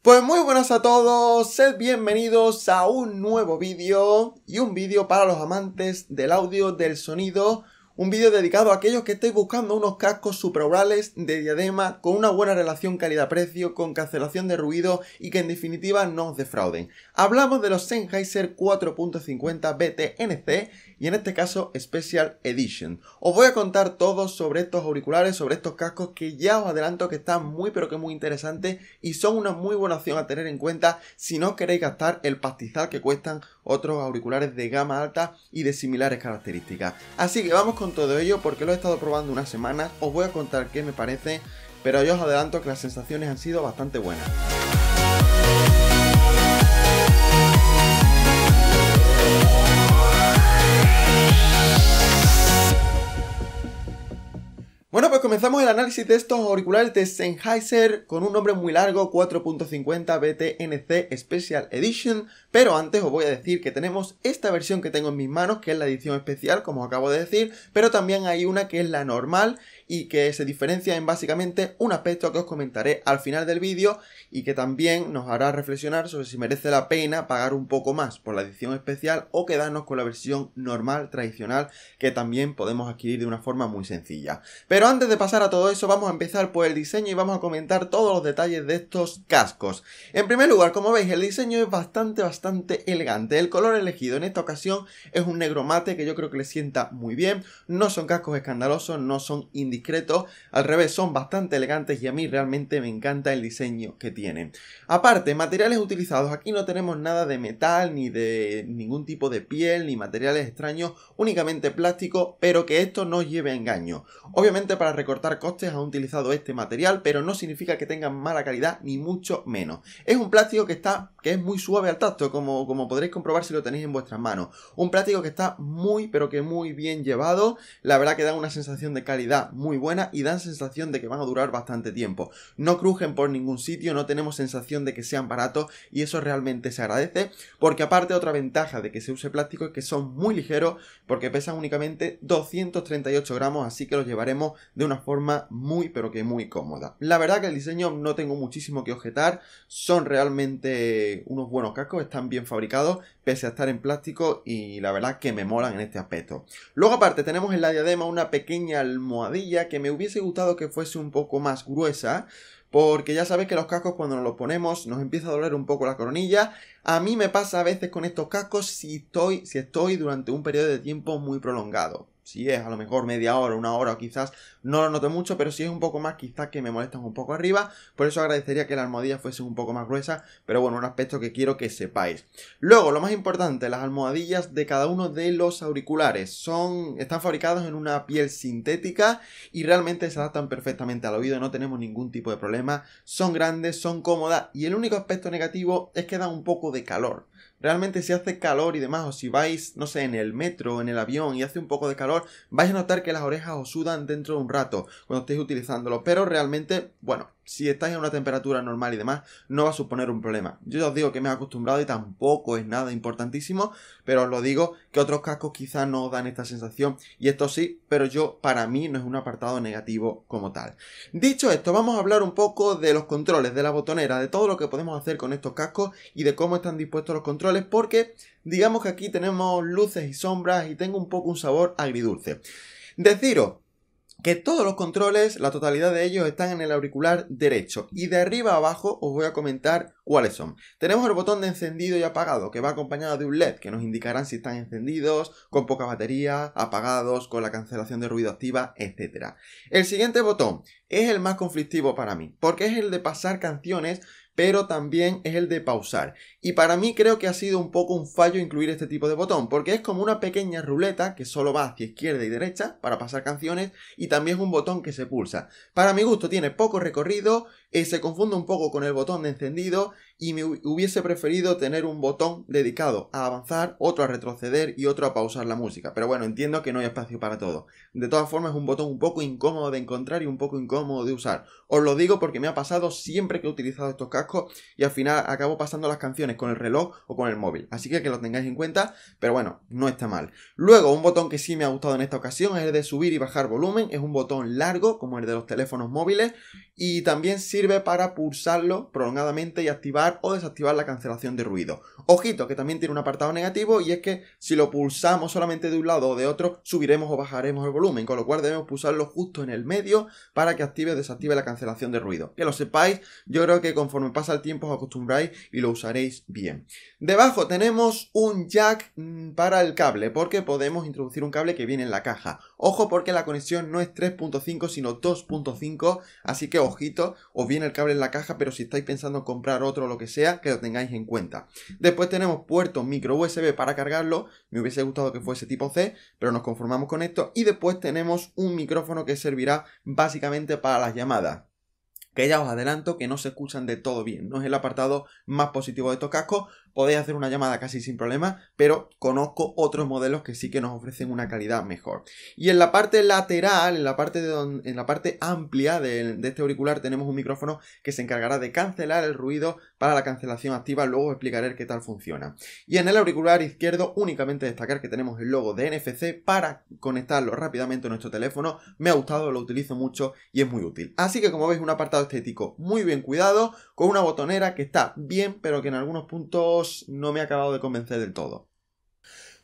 Pues muy buenas a todos, sed bienvenidos a un nuevo vídeo y un vídeo para los amantes del audio, del sonido un vídeo dedicado a aquellos que estéis buscando unos cascos supraurales de diadema con una buena relación calidad-precio, con cancelación de ruido y que en definitiva no os defrauden. Hablamos de los Sennheiser 4.50 BTNC y en este caso Special Edition. Os voy a contar todo sobre estos auriculares, sobre estos cascos que ya os adelanto que están muy pero que muy interesantes y son una muy buena opción a tener en cuenta si no queréis gastar el pastizal que cuestan otros auriculares de gama alta y de similares características. Así que vamos con todo ello porque lo he estado probando unas semanas, os voy a contar qué me parece, pero yo os adelanto que las sensaciones han sido bastante buenas. comenzamos el análisis de estos auriculares de Sennheiser con un nombre muy largo, 4.50 BTNC Special Edition, pero antes os voy a decir que tenemos esta versión que tengo en mis manos, que es la edición especial, como acabo de decir, pero también hay una que es la normal y que se diferencia en básicamente un aspecto que os comentaré al final del vídeo y que también nos hará reflexionar sobre si merece la pena pagar un poco más por la edición especial o quedarnos con la versión normal, tradicional, que también podemos adquirir de una forma muy sencilla. Pero antes de pasar a todo eso, vamos a empezar por el diseño y vamos a comentar todos los detalles de estos cascos. En primer lugar, como veis, el diseño es bastante, bastante elegante. El color elegido en esta ocasión es un negro mate que yo creo que le sienta muy bien. No son cascos escandalosos, no son indicados al revés son bastante elegantes y a mí realmente me encanta el diseño que tienen. Aparte, materiales utilizados, aquí no tenemos nada de metal ni de ningún tipo de piel ni materiales extraños, únicamente plástico, pero que esto no lleve a engaño. Obviamente para recortar costes han utilizado este material, pero no significa que tengan mala calidad ni mucho menos. Es un plástico que está que es muy suave al tacto, como, como podréis comprobar si lo tenéis en vuestras manos. Un plástico que está muy pero que muy bien llevado, la verdad que da una sensación de calidad muy muy buena y dan sensación de que van a durar bastante tiempo. No crujen por ningún sitio, no tenemos sensación de que sean baratos y eso realmente se agradece, porque aparte otra ventaja de que se use plástico es que son muy ligeros, porque pesan únicamente 238 gramos, así que los llevaremos de una forma muy pero que muy cómoda. La verdad que el diseño no tengo muchísimo que objetar, son realmente unos buenos cascos, están bien fabricados, pese a estar en plástico y la verdad que me molan en este aspecto. Luego aparte tenemos en la diadema una pequeña almohadilla que me hubiese gustado que fuese un poco más gruesa, porque ya sabéis que los cascos cuando nos los ponemos nos empieza a doler un poco la coronilla. A mí me pasa a veces con estos cascos si estoy, si estoy durante un periodo de tiempo muy prolongado si es a lo mejor media hora, una hora o quizás no lo noto mucho, pero si es un poco más, quizás que me molestan un poco arriba, por eso agradecería que la almohadilla fuese un poco más gruesa, pero bueno, un aspecto que quiero que sepáis. Luego, lo más importante, las almohadillas de cada uno de los auriculares son están fabricados en una piel sintética y realmente se adaptan perfectamente al oído, no tenemos ningún tipo de problema, son grandes, son cómodas y el único aspecto negativo es que dan un poco de calor realmente si hace calor y demás, o si vais, no sé, en el metro, en el avión y hace un poco de calor, vais a notar que las orejas os sudan dentro de un rato cuando estéis utilizándolo. Pero realmente, bueno, si estáis a una temperatura normal y demás, no va a suponer un problema. Yo ya os digo que me he acostumbrado y tampoco es nada importantísimo, pero os lo digo otros cascos quizá no dan esta sensación y esto sí, pero yo para mí no es un apartado negativo como tal. Dicho esto, vamos a hablar un poco de los controles, de la botonera, de todo lo que podemos hacer con estos cascos y de cómo están dispuestos los controles porque digamos que aquí tenemos luces y sombras y tengo un poco un sabor agridulce. Deciros que todos los controles, la totalidad de ellos, están en el auricular derecho. Y de arriba a abajo os voy a comentar cuáles son. Tenemos el botón de encendido y apagado, que va acompañado de un LED, que nos indicarán si están encendidos, con poca batería, apagados, con la cancelación de ruido activa, etc. El siguiente botón es el más conflictivo para mí, porque es el de pasar canciones pero también es el de pausar. Y para mí creo que ha sido un poco un fallo incluir este tipo de botón, porque es como una pequeña ruleta que solo va hacia izquierda y derecha para pasar canciones y también es un botón que se pulsa. Para mi gusto tiene poco recorrido, eh, se confunde un poco con el botón de encendido y me hubiese preferido tener un botón dedicado a avanzar, otro a retroceder y otro a pausar la música. Pero bueno, entiendo que no hay espacio para todo. De todas formas, es un botón un poco incómodo de encontrar y un poco incómodo de usar. Os lo digo porque me ha pasado siempre que he utilizado estos cascos y al final acabo pasando las canciones con el reloj o con el móvil. Así que que lo tengáis en cuenta, pero bueno, no está mal. Luego, un botón que sí me ha gustado en esta ocasión es el de subir y bajar volumen. Es un botón largo, como el de los teléfonos móviles, y también sirve para pulsarlo prolongadamente y activar o desactivar la cancelación de ruido. Ojito, que también tiene un apartado negativo y es que si lo pulsamos solamente de un lado o de otro, subiremos o bajaremos el volumen, con lo cual debemos pulsarlo justo en el medio para que active o desactive la cancelación de ruido. Que lo sepáis, yo creo que conforme pasa el tiempo os acostumbráis y lo usaréis bien. Debajo tenemos un jack mm, para el cable, porque podemos introducir un cable que viene en la caja. Ojo porque la conexión no es 3.5 sino 2.5, así que ojito, os viene el cable en la caja, pero si estáis pensando en comprar otro lo que sea, que lo tengáis en cuenta. Después tenemos puertos micro USB para cargarlo, me hubiese gustado que fuese tipo C, pero nos conformamos con esto. Y después tenemos un micrófono que servirá básicamente para las llamadas que ya os adelanto que no se escuchan de todo bien. No es el apartado más positivo de estos cascos, podéis hacer una llamada casi sin problema, pero conozco otros modelos que sí que nos ofrecen una calidad mejor. Y en la parte lateral, en la parte, en la parte amplia de, de este auricular tenemos un micrófono que se encargará de cancelar el ruido para la cancelación activa, luego explicaré qué tal funciona. Y en el auricular izquierdo únicamente destacar que tenemos el logo de NFC para conectarlo rápidamente a nuestro teléfono, me ha gustado, lo utilizo mucho y es muy útil. Así que como veis un apartado estético muy bien cuidado, con una botonera que está bien, pero que en algunos puntos no me ha acabado de convencer del todo.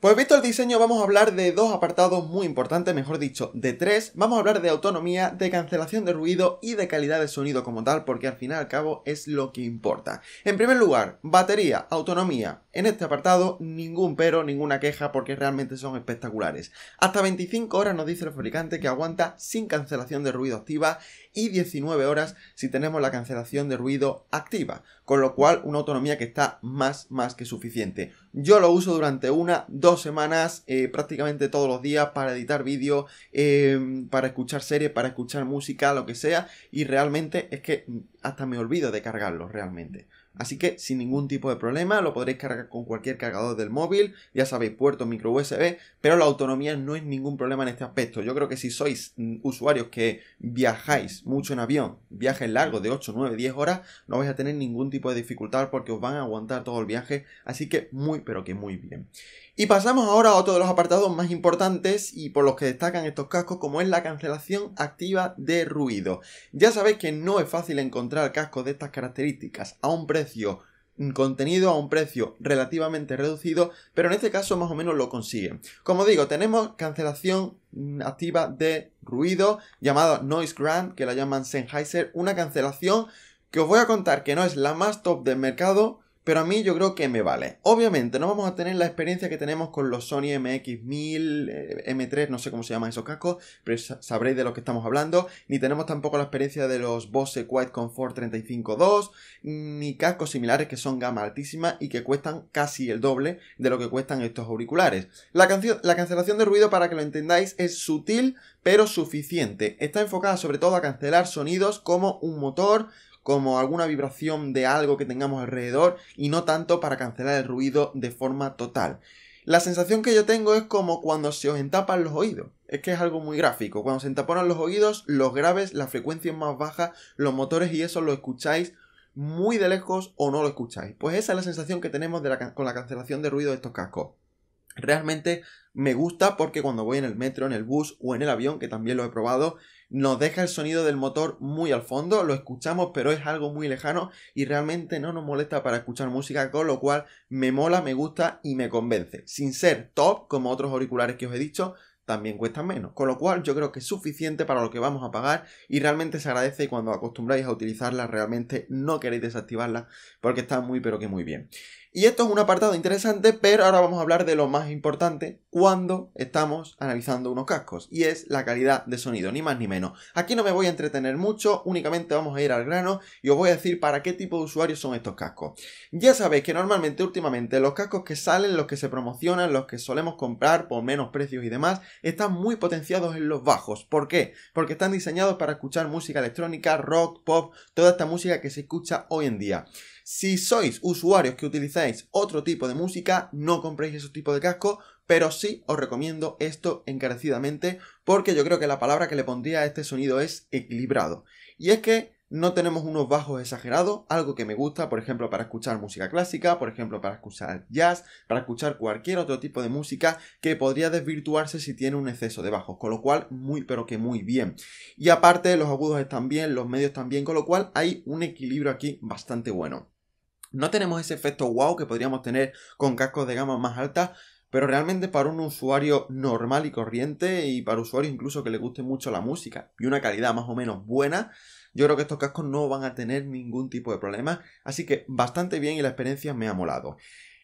Pues visto el diseño vamos a hablar de dos apartados muy importantes, mejor dicho, de tres. Vamos a hablar de autonomía, de cancelación de ruido y de calidad de sonido como tal, porque al fin y al cabo es lo que importa. En primer lugar, batería, autonomía. En este apartado ningún pero, ninguna queja, porque realmente son espectaculares. Hasta 25 horas nos dice el fabricante que aguanta sin cancelación de ruido activa y 19 horas si tenemos la cancelación de ruido activa con lo cual una autonomía que está más, más que suficiente. Yo lo uso durante una, dos semanas, eh, prácticamente todos los días para editar vídeos, eh, para escuchar series, para escuchar música, lo que sea, y realmente es que hasta me olvido de cargarlo realmente. Así que sin ningún tipo de problema lo podréis cargar con cualquier cargador del móvil, ya sabéis, puerto micro USB, pero la autonomía no es ningún problema en este aspecto. Yo creo que si sois mm, usuarios que viajáis mucho en avión, viajes largos de 8, 9, 10 horas, no vais a tener ningún tipo de dificultad porque os van a aguantar todo el viaje, así que muy pero que muy bien. Y pasamos ahora a otro de los apartados más importantes y por los que destacan estos cascos como es la cancelación activa de ruido. Ya sabéis que no es fácil encontrar cascos de estas características a un precio Mm, contenido a un precio relativamente reducido, pero en este caso más o menos lo consiguen. Como digo, tenemos cancelación mm, activa de ruido llamada Noise Grand, que la llaman Sennheiser, una cancelación que os voy a contar que no es la más top del mercado, pero a mí yo creo que me vale. Obviamente no vamos a tener la experiencia que tenemos con los Sony MX1000, M3, eh, no sé cómo se llaman esos cascos, pero sabréis de lo que estamos hablando. Ni tenemos tampoco la experiencia de los Bose Quiet Comfort 35.2, ni cascos similares que son gama altísima y que cuestan casi el doble de lo que cuestan estos auriculares. La, la cancelación de ruido, para que lo entendáis, es sutil pero suficiente. Está enfocada sobre todo a cancelar sonidos como un motor, como alguna vibración de algo que tengamos alrededor y no tanto para cancelar el ruido de forma total. La sensación que yo tengo es como cuando se os entapan los oídos. Es que es algo muy gráfico. Cuando se entapan los oídos, los graves, frecuencia es más baja, los motores y eso lo escucháis muy de lejos o no lo escucháis. Pues esa es la sensación que tenemos con la cancelación de ruido de estos cascos. Realmente me gusta porque cuando voy en el metro, en el bus o en el avión, que también lo he probado, nos deja el sonido del motor muy al fondo, lo escuchamos pero es algo muy lejano y realmente no nos molesta para escuchar música, con lo cual me mola, me gusta y me convence. Sin ser top como otros auriculares que os he dicho, también cuestan menos. Con lo cual yo creo que es suficiente para lo que vamos a pagar y realmente se agradece y cuando acostumbráis a utilizarla realmente no queréis desactivarla porque está muy pero que muy bien. Y esto es un apartado interesante, pero ahora vamos a hablar de lo más importante cuando estamos analizando unos cascos, y es la calidad de sonido, ni más ni menos. Aquí no me voy a entretener mucho, únicamente vamos a ir al grano y os voy a decir para qué tipo de usuarios son estos cascos. Ya sabéis que normalmente últimamente los cascos que salen, los que se promocionan, los que solemos comprar por menos precios y demás, están muy potenciados en los bajos. ¿Por qué? Porque están diseñados para escuchar música electrónica, rock, pop, toda esta música que se escucha hoy en día. Si sois usuarios que utilizáis otro tipo de música, no compréis esos tipos de casco, pero sí os recomiendo esto encarecidamente porque yo creo que la palabra que le pondría a este sonido es equilibrado. Y es que no tenemos unos bajos exagerados, algo que me gusta, por ejemplo, para escuchar música clásica, por ejemplo, para escuchar jazz, para escuchar cualquier otro tipo de música que podría desvirtuarse si tiene un exceso de bajos, con lo cual muy pero que muy bien. Y aparte los agudos están bien, los medios también con lo cual hay un equilibrio aquí bastante bueno. No tenemos ese efecto wow que podríamos tener con cascos de gama más alta, pero realmente para un usuario normal y corriente y para usuarios incluso que le guste mucho la música y una calidad más o menos buena, yo creo que estos cascos no van a tener ningún tipo de problema, así que bastante bien y la experiencia me ha molado.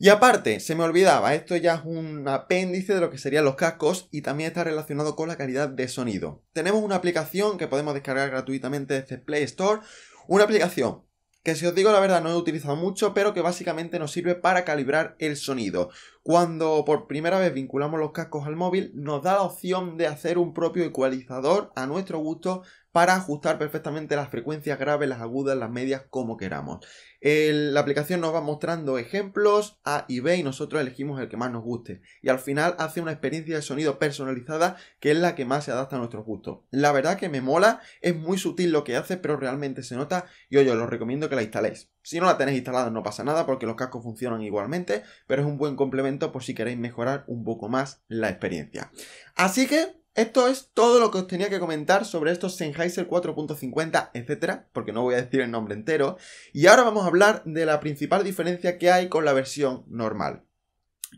Y aparte, se me olvidaba, esto ya es un apéndice de lo que serían los cascos y también está relacionado con la calidad de sonido. Tenemos una aplicación que podemos descargar gratuitamente desde Play Store, una aplicación que si os digo la verdad no he utilizado mucho, pero que básicamente nos sirve para calibrar el sonido. Cuando por primera vez vinculamos los cascos al móvil, nos da la opción de hacer un propio ecualizador a nuestro gusto para ajustar perfectamente las frecuencias graves, las agudas, las medias, como queramos. la aplicación nos va mostrando ejemplos A y B y nosotros elegimos el que más nos guste. Y al final hace una experiencia de sonido personalizada que es la que más se adapta a nuestro gusto. La verdad que me mola, es muy sutil lo que hace, pero realmente se nota y oye, os lo recomiendo que la instaléis. Si no la tenéis instalada no pasa nada porque los cascos funcionan igualmente, pero es un buen complemento por si queréis mejorar un poco más la experiencia. Así que esto es todo lo que os tenía que comentar sobre estos Sennheiser 4.50, etcétera, porque no voy a decir el nombre entero. Y ahora vamos a hablar de la principal diferencia que hay con la versión normal.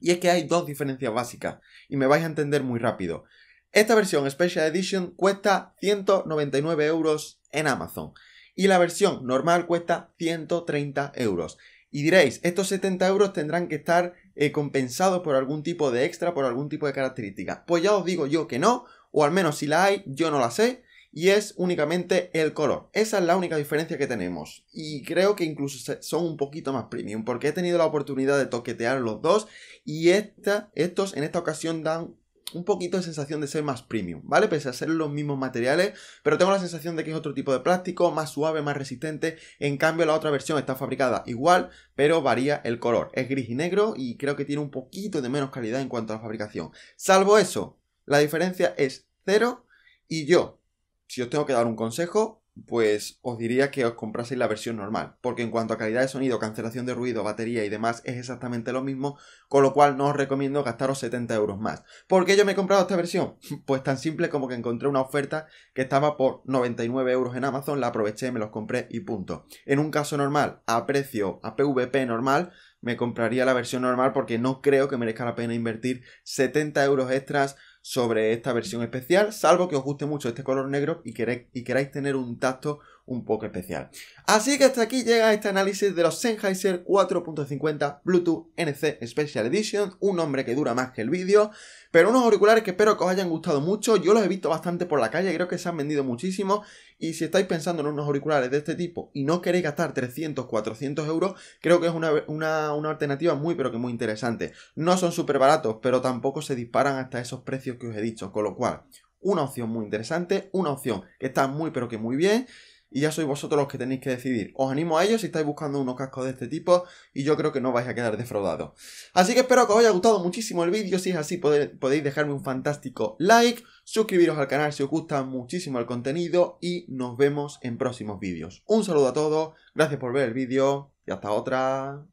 Y es que hay dos diferencias básicas, y me vais a entender muy rápido. Esta versión Special Edition cuesta 199 euros en Amazon y la versión normal cuesta 130 euros. Y diréis, estos 70 euros tendrán que estar eh, compensados por algún tipo de extra, por algún tipo de característica. Pues ya os digo yo que no, o al menos si la hay, yo no la sé, y es únicamente el color. Esa es la única diferencia que tenemos. Y creo que incluso son un poquito más premium, porque he tenido la oportunidad de toquetear los dos y estos en esta ocasión dan un poquito de sensación de ser más premium, ¿vale? Pese a ser los mismos materiales, pero tengo la sensación de que es otro tipo de plástico, más suave, más resistente. En cambio, la otra versión está fabricada igual, pero varía el color. Es gris y negro y creo que tiene un poquito de menos calidad en cuanto a la fabricación. Salvo eso, la diferencia es cero y yo, si os tengo que dar un consejo, pues os diría que os compraseis la versión normal, porque en cuanto a calidad de sonido, cancelación de ruido, batería y demás es exactamente lo mismo, con lo cual no os recomiendo gastaros 70 euros más. ¿Por qué yo me he comprado esta versión? Pues tan simple como que encontré una oferta que estaba por 99 euros en Amazon, la aproveché, me los compré y punto. En un caso normal, a precio, a PVP normal, me compraría la versión normal porque no creo que merezca la pena invertir 70 euros extras sobre esta versión especial, salvo que os guste mucho este color negro y queráis, tener un tacto un poco especial. Así que hasta aquí llega este análisis de los Sennheiser 4.50 Bluetooth NC Special Edition, un nombre que dura más que el vídeo, pero unos auriculares que espero que os hayan gustado mucho, yo los he visto bastante por la calle, creo que se han vendido muchísimo, y si estáis pensando en unos auriculares de este tipo y no queréis gastar 300, 400 euros, creo que es una, una alternativa muy pero que muy interesante. No son súper baratos, pero tampoco se disparan hasta esos precios que os he dicho, con lo cual... Una opción muy interesante, una opción que está muy pero que muy bien y ya sois vosotros los que tenéis que decidir. Os animo a ello si estáis buscando unos cascos de este tipo y yo creo que no vais a quedar defraudados. Así que espero que os haya gustado muchísimo el vídeo, si es así podéis dejarme un fantástico like, suscribiros al canal si os gusta muchísimo el contenido y nos vemos en próximos vídeos. Un saludo a todos, gracias por ver el vídeo y hasta otra.